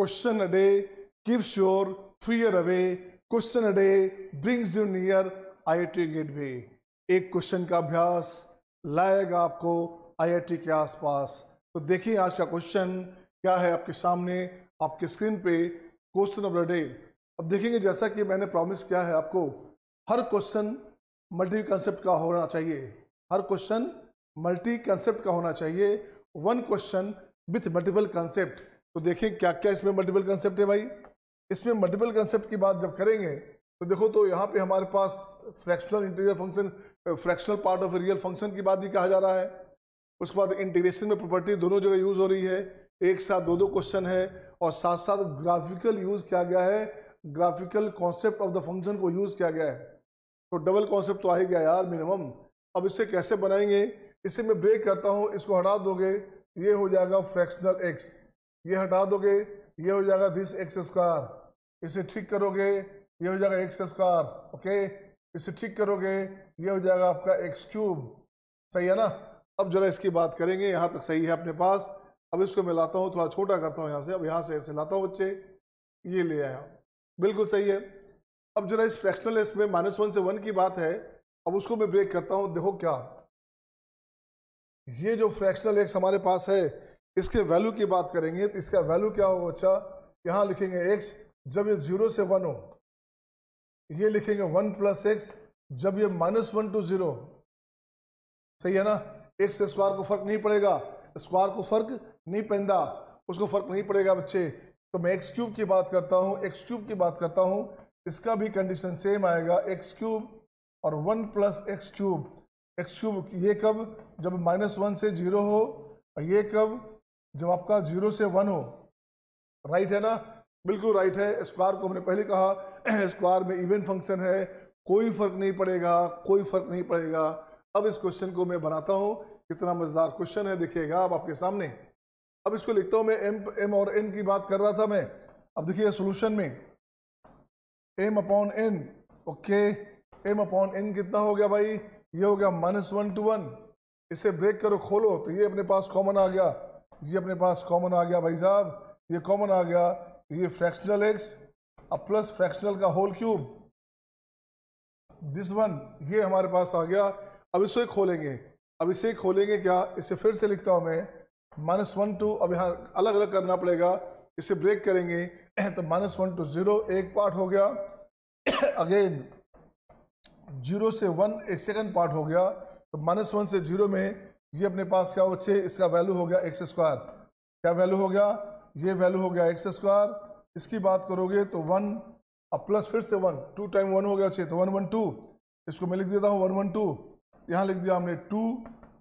question a day a day keeps away question a day brings you near I I T gateway एक question का अभ्यास लाएगा आपको आई I T के आसपास तो देखिए आज का क्वेश्चन क्या है आपके सामने आपके स्क्रीन पे क्वेश्चन ऑफ द डे अब देखेंगे जैसा कि मैंने प्रॉमिस किया है आपको हर क्वेश्चन मल्टी कंसेप्ट का होना चाहिए हर क्वेश्चन मल्टी कंसेप्ट का होना चाहिए one question with multiple concept तो देखें क्या क्या इसमें मल्टीपल कंसेप्ट है भाई इसमें मल्टीपल कंसेप्ट की बात जब करेंगे तो देखो तो यहाँ पे हमारे पास fractional interior function fractional part of real function की बात भी कहा जा रहा है उसके बाद इंटीग्रेशन में प्रॉपर्टी दोनों जगह यूज़ हो रही है एक साथ दो दो क्वेश्चन है और साथ साथ ग्राफिकल यूज़ किया गया है graphical concept of the function को यूज़ किया गया है तो डबल कॉन्सेप्ट तो आ ही गया यार मिनिमम अब इसे कैसे बनाएंगे इसे मैं ब्रेक करता हूँ इसको हटा दोगे ये हो जाएगा फ्रैक्शनल एक्स ये हटा दोगे ये हो जाएगा दिस एक्स स्क्वायर इसे ठीक करोगे ये हो जाएगा एक्स स्क्वायर ओके इसे ठीक करोगे ये हो जाएगा आपका एक्स क्यूब सही है ना अब जरा इसकी बात करेंगे यहाँ तक सही है अपने पास अब इसको मैं लाता हूँ थोड़ा छोटा करता हूँ यहाँ से अब यहाँ से ऐसे लाता हूँ बच्चे ये ले आया बिल्कुल सही है अब जरा इस फ्रैक्शनल इसमें माइनस वन से वन की बात है अब उसको मैं ब्रेक करता हूँ देखो क्या ये जो फ्रैक्शनल एक्स हमारे पास है इसके वैल्यू की बात करेंगे तो इसका वैल्यू क्या होगा अच्छा यहाँ लिखेंगे एक्स जब ये जीरो से वन हो ये लिखेंगे वन प्लस एक्स जब ये माइनस वन टू जीरो सही है ना एक्स से स्क्वायर को फर्क नहीं पड़ेगा स्क्वायर को फर्क नहीं पैदा उसको फर्क नहीं पड़ेगा बच्चे तो मैं एक्स क्यूब की बात करता हूँ एक्स क्यूब की बात करता हूँ इसका भी कंडीशन सेम आएगा एक्स क्यूब और one plus x cube x cube ये कब जब माइनस वन से जीरो हो ये कब जब आपका जीरो से वन हो राइट है ना बिल्कुल राइट है स्क्वायर को हमने पहले कहा स्क्वायर में इवन फंक्शन है कोई फर्क नहीं पड़ेगा कोई फर्क नहीं पड़ेगा अब इस क्वेश्चन को मैं बनाता हूँ कितना मजेदार क्वेश्चन है देखिएगा अब आपके सामने अब इसको लिखता हूँ मैं एम एम और एन की बात कर रहा था मैं अब देखिए सोल्यूशन में m upon n okay m upon n कितना हो गया भाई ये हो गया माइनस वन टू वन इसे ब्रेक करो खोलो तो ये अपने पास कॉमन आ गया ये अपने पास कॉमन आ गया भाई साहब ये कॉमन आ गया ये फ्रैक्शनल एक्स अब प्लस फ्रैक्शनल का होल क्यूब दिस वन ये हमारे पास आ गया अब इसको खोलेंगे अब इसे खोलेंगे क्या इसे फिर से लिखता हूँ मैं माइनस वन टू अब यहाँ अलग अलग करना पड़ेगा इसे ब्रेक करेंगे तो माइनस वन टू ज़ीरो एक पार्ट हो गया अगेन जीरो से वन एक सेकंड पार्ट हो गया तो माइनस वन से जीरो में ये अपने पास क्या हो छः इसका वैल्यू हो गया एक्स स्क्वायर क्या वैल्यू हो गया ये वैल्यू हो गया एक्स स्क्वायर इसकी बात करोगे तो वन अब प्लस फिर से वन टू टाइम वन हो गया छः तो वन वन टू इसको मैं लिख देता हूँ वन वन टू यहाँ लिख दिया हमने two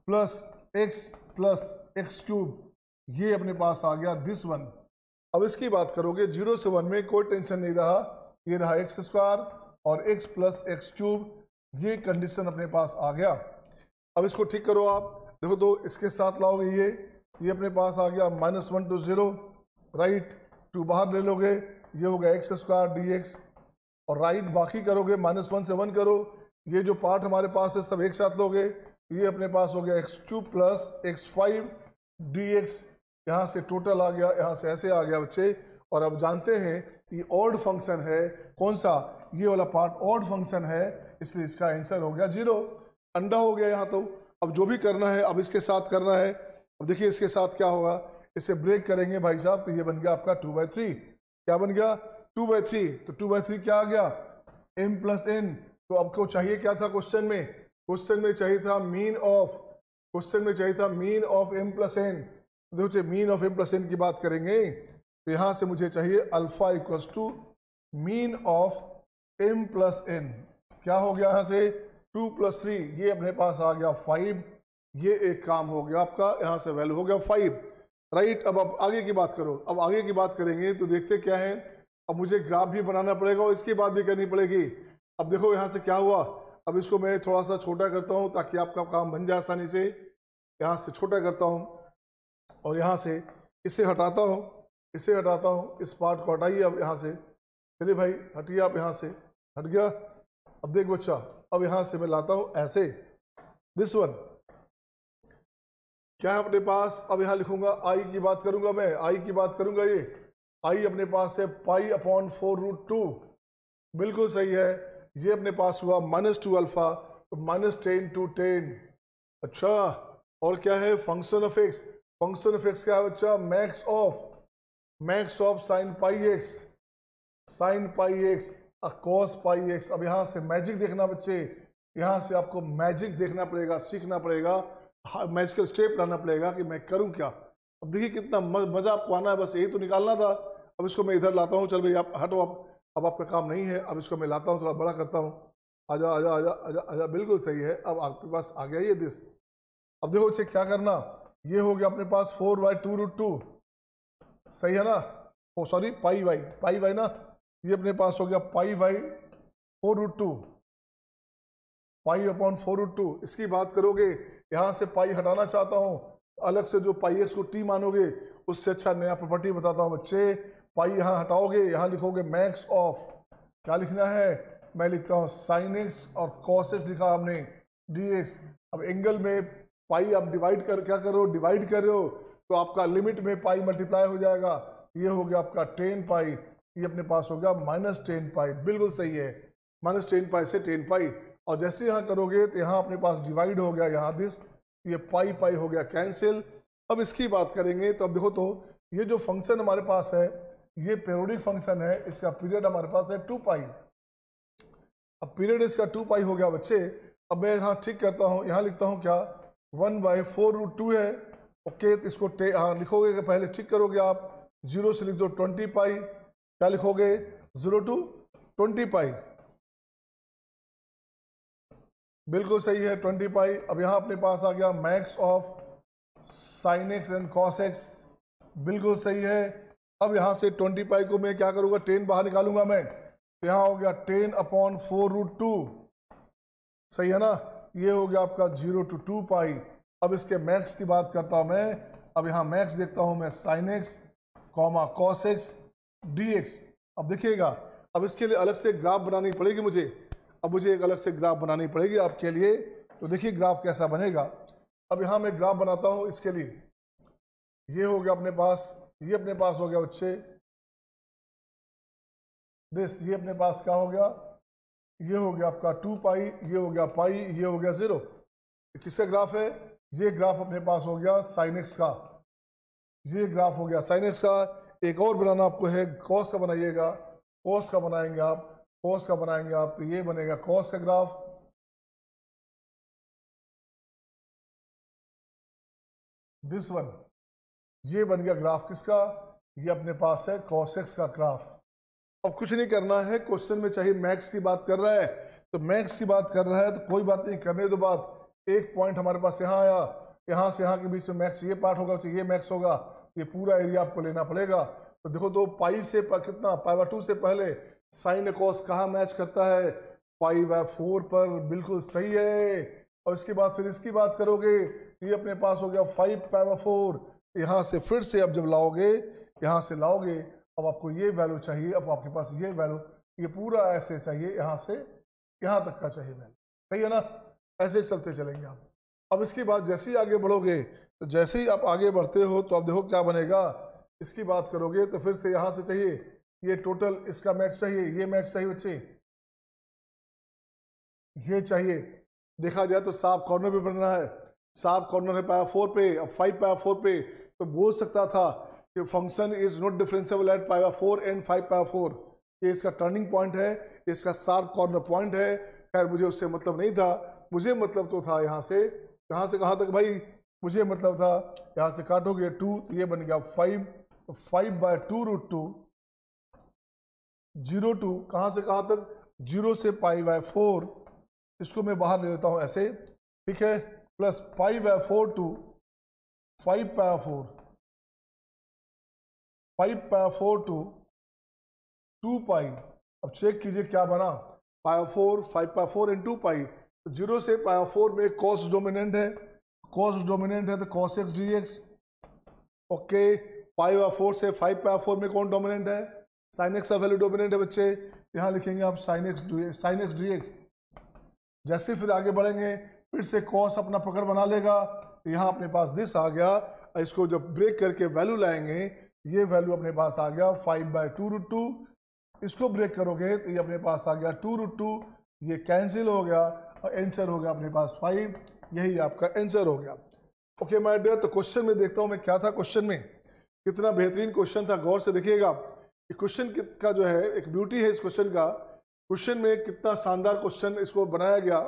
plus x plus x cube ये अपने पास आ गया दिस वन अब इसकी बात करोगे जीरो से वन में कोई टेंशन नहीं रहा ये रहा एक्स स्क्वायर और एक्स प्लस एक्स क्यूब ये कंडीशन अपने पास आ गया अब इसको ठीक करो आप देखो दो इसके साथ लाओगे ये ये अपने पास आ गया minus one to zero right two बाहर ले लोगे ये हो गया एक्स स्क्वायर डी एक्स और राइट बाकी करोगे माइनस वन से वन करो ये जो पार्ट हमारे पास है सब एक साथ लोगे ये अपने पास हो गया x two plus x five d x यहाँ से टोटल आ गया यहाँ से ऐसे आ गया बच्चे और अब जानते हैं कि ऑड फंक्शन है कौन सा ये वाला पार्ट ऑड फंक्शन है इसलिए इसका आंसर हो गया जीरो अंडा हो गया यहाँ तो अब जो भी करना है अब इसके साथ करना है अब देखिए इसके साथ क्या होगा इसे ब्रेक करेंगे भाई साहब तो ये बन गया आपका टू बाई थ्री क्या बन गया टू बाई थ्री तो टू बाई थ्री क्या आ गया एम प्लस एन तो आपको चाहिए क्या था क्वेश्चन में क्वेश्चन में चाहिए था मीन ऑफ क्वेश्चन में चाहिए था mean of m plus n देखो mean of m plus n की बात करेंगे तो यहाँ से मुझे चाहिए alpha equals to mean of m plus n क्या हो गया यहाँ से टू प्लस थ्री ये अपने पास आ गया फाइव ये एक काम हो गया आपका यहाँ से वैल्यू हो गया फाइव राइट अब अब आगे की बात करो अब आगे की बात करेंगे तो देखते क्या है अब मुझे ग्राफ भी बनाना पड़ेगा और इसकी बात भी करनी पड़ेगी अब देखो यहाँ से क्या हुआ अब इसको मैं थोड़ा सा छोटा करता हूँ ताकि आपका काम बन जाए आसानी से यहाँ से छोटा करता हूँ और यहाँ से इसे हटाता हूँ इसे हटाता हूँ इस पार्ट को हटाइए अब यहाँ से चलिए भाई हटिए आप यहाँ से हट गया अब देख बच्चा अब यहां से मैं लाता हूं ऐसे दिस वन क्या है अपने पास अब यहां लिखूंगा आई की बात करूंगा मैं आई की बात करूंगा ये आई अपने पास है pi upon four root two बिल्कुल सही है ये अपने पास हुआ माइनस टू अल्फा तो माइनस टेन टू टेन अच्छा और क्या है function of x function of x क्या है बच्चा max of max of sine pi x sine pi x cos pi x अब यहाँ से मैजिक देखना बच्चे यहाँ से आपको मैजिक देखना पड़ेगा सीखना पड़ेगा मैजिकल स्टेप लाना पड़ेगा कि मैं करूँ क्या अब देखिए कितना मज़ा आपको आना है बस यही तो निकालना था अब इसको मैं इधर लाता हूँ चल भाई आप हटो आप अब आपका काम नहीं है अब इसको मैं लाता हूँ थोड़ा बड़ा करता हूँ आजा आजा आजा आजा आजा बिल्कुल सही है अब आपके पास आ गया ये दिस अब देखो इसे क्या करना ये हो गया अपने पास four by two root two सही है ना oh sorry pi y pi y ना ये अपने पास हो गया pi by four root two pi upon four root two इसकी बात करोगे यहाँ से पाई हटाना चाहता हूँ अलग से जो पाई एक्स को टी मानोगे उससे अच्छा नया प्रॉपर्टी बताता हूँ बच्चे पाई यहाँ हटाओगे यहाँ लिखोगे मैक्स ऑफ क्या लिखना है मैं लिखता हूँ साइन एक्स और कॉस एक्स लिखा आपने डी एक्स अब एंगल में पाई आप डिवाइड कर क्या करो डिवाइड कर रहे हो तो आपका लिमिट में पाई मल्टीप्लाई हो जाएगा ये हो गया आपका टेन पाई ये अपने पास हो गया माइनस टेन पाई बिल्कुल सही है माइनस टेन पाई से टेन पाई और जैसे यहाँ करोगे तो यहाँ अपने पास डिवाइड हो गया यहाँ दिस तो ये पाई पाई हो गया कैंसिल अब इसकी बात करेंगे तो अब देखो तो ये जो फंक्शन हमारे पास है ये पेरोडिक फंक्शन है इसका पीरियड हमारे पास है टू पाई अब पीरियड इसका टू पाई हो गया बच्चे अब मैं यहाँ ठीक करता हूँ यहाँ लिखता हूँ क्या one by four root two है ओके तो इसको हाँ लिखोगे पहले ठीक करोगे आप जीरो से लिख दो ट्वेंटी पाई क्या लिखोगे जीरो टू ट्वेंटी पाई बिल्कुल सही है ट्वेंटी पाई अब यहां अपने पास आ गया max of sine x and cos x बिल्कुल सही है अब यहां से ट्वेंटी पाई को मैं क्या करूंगा टेन बाहर निकालूंगा मैं तो यहां हो गया ten upon four root two सही है ना ये हो गया आपका जीरो टू टू पाई अब इसके मैक्स की बात करता हूं मैं अब यहां मैक्स देखता हूं मैं sine x comma cos x d x अब देखिएगा अब इसके लिए अलग से ग्राफ बनानी पड़ेगी मुझे अब मुझे एक अलग से ग्राफ बनानी पड़ेगी आपके लिए तो देखिए ग्राफ कैसा बनेगा अब यहाँ मैं ग्राफ बनाता हूँ इसके लिए ये हो गया अपने पास ये अपने पास हो गया बच्चे दिस ये अपने पास क्या हो गया ये हो गया आपका टू पाई ये हो गया पाई ये हो गया ज़ीरो किसका ग्राफ है ये ग्राफ अपने पास हो गया साइनिक्स का ये ग्राफ हो गया साइनिक्स का एक और बनाना आपको है कॉस का बनाइएगा कॉस का बनाएंगे आप कॉस का बनाएंगे आप तो ये बनेगा कॉस का ग्राफ दिस वन ये बन गया ग्राफ किसका ये अपने पास है कॉस एक्स का ग्राफ अब कुछ नहीं करना है क्वेश्चन में चाहिए मैक्स की बात कर रहा है तो मैक्स की बात कर रहा है तो कोई बात नहीं करने दो बात एक पॉइंट हमारे पास यहाँ आया यहाँ से यहाँ के बीच में मैक्स ये पार्ट होगा चाहिए तो मैक्स होगा ये पूरा एरिया आपको लेना पड़ेगा तो देखो दो पाई से पा, कितना पाई बाई टू से पहले साइन कॉस कहाँ मैच करता है पाई बाय फोर पर बिल्कुल सही है और इसके बाद फिर इसकी बात करोगे ये अपने पास हो गया फाइव पाई बाई फोर यहाँ से फिर से अब जब लाओगे यहाँ से लाओगे अब आपको ये वैल्यू चाहिए अब आपके पास ये वैल्यू ये पूरा ऐसे चाहिए यहाँ से यहाँ तक का चाहिए वैल्यू सही है ना ऐसे चलते चलेंगे आप अब इसके बाद जैसे ही आगे बढ़ोगे तो जैसे ही आप आगे बढ़ते हो तो आप देखो क्या बनेगा इसकी बात करोगे तो फिर से यहाँ से चाहिए ये टोटल इसका मैच चाहिए ये मैच चाहिए बच्चे ये चाहिए देखा जाए तो साफ कॉर्नर पे बन रहा है साफ कॉर्नर है पाया फोर पे अब फाइव पाया फोर पे तो बोल सकता था कि function is not differentiable at pi by four and five pi by four ये इसका टर्निंग पॉइंट है इसका साफ कॉर्नर पॉइंट है खैर मुझे उससे मतलब नहीं था मुझे मतलब तो था यहाँ से कहाँ से कहाँ तक भाई मुझे मतलब था यहाँ से काटोगे टू तो ये बन गया five five by two root two zero to कहाँ से कहाँ तक जीरो से पाई बाय फोर इसको मैं बाहर ले लेता हूँ ऐसे ठीक है plus five by four to five pi by four five pi by four to two pi अब चेक कीजिए क्या बना pi by four five pi by four in two pi zero से पाया फोर में कॉस्ट डोमिनेंट है कॉस डोमिनेंट है तो cos x d x okay five आ फोर से फाइव पाई फोर में कौन डोमिनेंट है साइन एक्स का वैल्यू डोमिनेंट है बच्चे यहाँ लिखेंगे आप sign x d x sine x d x जैसे फिर आगे बढ़ेंगे फिर से कॉस अपना पकड़ बना लेगा यहाँ अपने पास दिस आ गया इसको जब ब्रेक करके वैल्यू लाएंगे ये वैल्यू अपने पास आ गया five by two root two इसको ब्रेक करोगे तो ये अपने पास आ गया टू रूट टू ये कैंसिल हो गया और एंसर हो गया अपने पास फाइव यही आपका आंसर हो गया ओके माय डियर तो क्वेश्चन में देखता हूँ मैं क्या था क्वेश्चन में कितना बेहतरीन क्वेश्चन था गौर से देखिएगा क्वेश्चन का जो है एक ब्यूटी है इस क्वेश्चन का क्वेश्चन में कितना शानदार क्वेश्चन इसको बनाया गया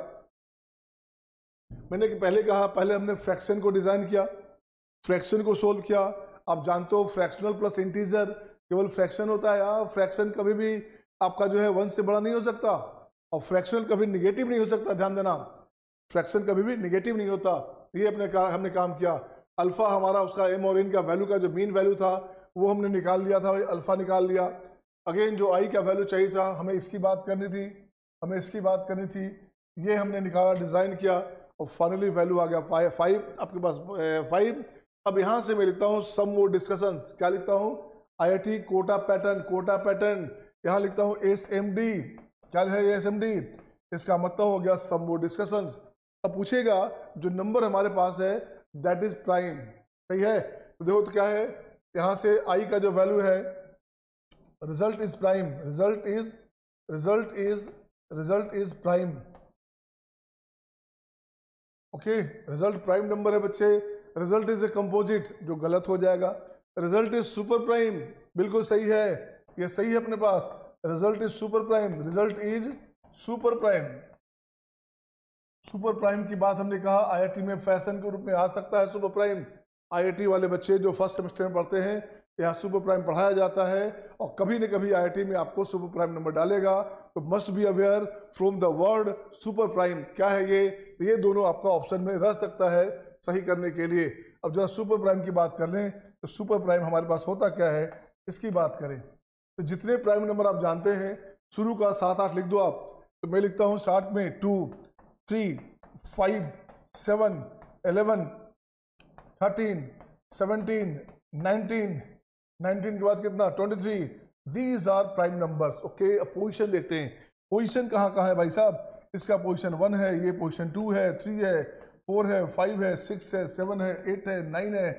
मैंने पहले कहा पहले हमने फ्रैक्शन को डिज़ाइन किया फ्रैक्शन को सोल्व किया आप जानते हो फ्रैक्शनल प्लस इंटीजर केवल फ्रैक्शन होता है यार हाँ, फ्रैक्शन कभी भी आपका जो है वन से बड़ा नहीं हो सकता और फ्रैक्शनल कभी निगेटिव नहीं हो सकता ध्यान देना फ्रैक्शन कभी भी निगेटिव नहीं होता ये अपने का, हमने काम किया अल्फ़ा हमारा उसका एम और इन का वैल्यू का जो मीन वैल्यू था वो हमने निकाल लिया था अल्फ़ा निकाल लिया अगेन जो आई का वैल्यू चाहिए था हमें इसकी बात करनी थी हमें इसकी बात करनी थी ये हमने निकाला डिज़ाइन किया और फाइनली वैल्यू आ गया फाइव आपके पास फाइव अब यहाँ से मैं लिखता हूँ सम वो डिस्कशंस क्या लिखता हूँ आई कोटा पैटर्न कोटा पैटर्न यहाँ लिखता हूँ एस एम डी क्या है एस एम डी इसका मतलब हो गया सम वो डिस्कशंस अब पूछेगा जो नंबर हमारे पास है दैट इज प्राइम सही है तो देखो तो क्या है यहाँ से आई का जो वैल्यू है result is prime result is result is result is prime okay result prime number है बच्चे रिजल्ट इज ए कंपोजिट जो गलत हो जाएगा रिजल्ट इज सुपर प्राइम बिल्कुल सही है ये सही है अपने पास result is super prime result is super prime super prime की बात हमने कहा आईआईटी में फैशन के रूप में आ सकता है सुपर प्राइम आईआईटी वाले बच्चे जो फर्स्ट सेमेस्टर में पढ़ते हैं यहाँ सुपर प्राइम पढ़ाया जाता है और कभी न कभी आईआईटी में आपको सुपर प्राइम नंबर डालेगा तो must be aware from the word super prime क्या है ये ये दोनों आपका ऑप्शन में रह सकता है सही करने के लिए अब जरा सुपर प्राइम की बात कर लें तो सुपर प्राइम हमारे पास होता क्या है इसकी बात करें तो जितने प्राइम नंबर आप जानते हैं शुरू का सात आठ लिख दो आप तो मैं लिखता हूँ स्टार्ट में two three five seven eleven thirteen seventeen nineteen nineteen के बाद कितना twenty three these are prime numbers okay अब पोजिशन देखते हैं पोजिशन कहाँ कहाँ है भाई साहब इसका पोजिशन वन है ये पोजिशन टू है थ्री है फोर है फाइव है सिक्स है सेवन है एट है नाइन है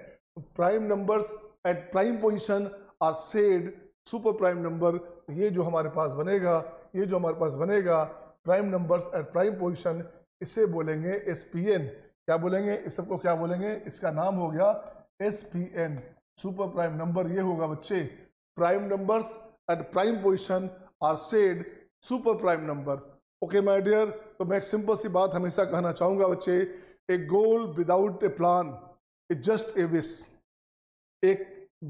prime numbers at prime position are said super prime number ये जो हमारे पास बनेगा ये जो हमारे पास बनेगा prime numbers at prime position इसे बोलेंगे एस क्या बोलेंगे इस सबको क्या बोलेंगे इसका नाम हो गया एस सुपर प्राइम नंबर ये होगा बच्चे prime numbers at prime position are said super prime number okay my dear तो मैं एक सिंपल सी बात हमेशा कहना चाहूंगा बच्चे a goal without a plan is just a wish एक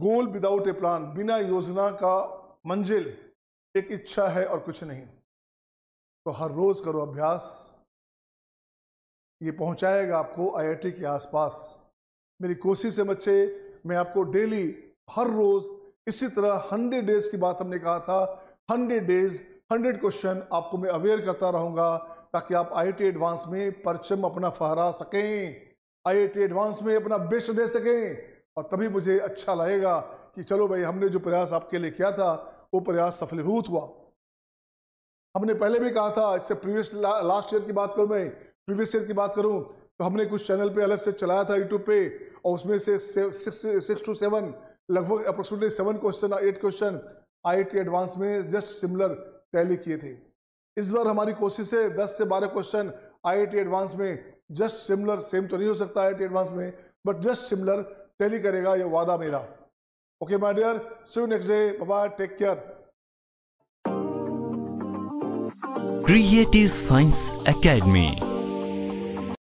गोल विदाउट ए प्लान बिना योजना का मंजिल एक इच्छा है और कुछ नहीं तो हर रोज़ करो अभ्यास ये पहुंचाएगा आपको आईआईटी के आसपास मेरी कोशिश है बच्चे मैं आपको डेली हर रोज़ इसी तरह हंड्रेड डेज़ की बात हमने कहा था हंड्रेड डेज़ हंड्रेड क्वेश्चन आपको मैं अवेयर करता रहूंगा ताकि आप आई एडवांस में परचम अपना फहरा सकें आई एडवांस में अपना बेस्ट दे सकें और तभी मुझे अच्छा लगेगा कि चलो भाई हमने जो प्रयास आपके लिए किया था वो प्रयास सफलभूत हुआ हमने पहले भी कहा था इससे प्रीवियस ला, लास्ट ईयर की बात करूँ मैं प्रीवियस ईयर की बात करूं तो हमने कुछ चैनल पे अलग से चलाया था यूट्यूब पे और उसमें से सिक्स टू सेवन लगभग approximately seven question eight question आई एडवांस में जस्ट सिमिलर टैली किए थे इस बार हमारी कोशिश है दस से बारह क्वेश्चन आई एडवांस में जस्ट सिमिलर सेम तो नहीं हो सकता आई एडवांस में बट जस्ट सिमिलर टैली करेगा ये वादा मेरा okay my dear see you next day बाबा take care creative science academy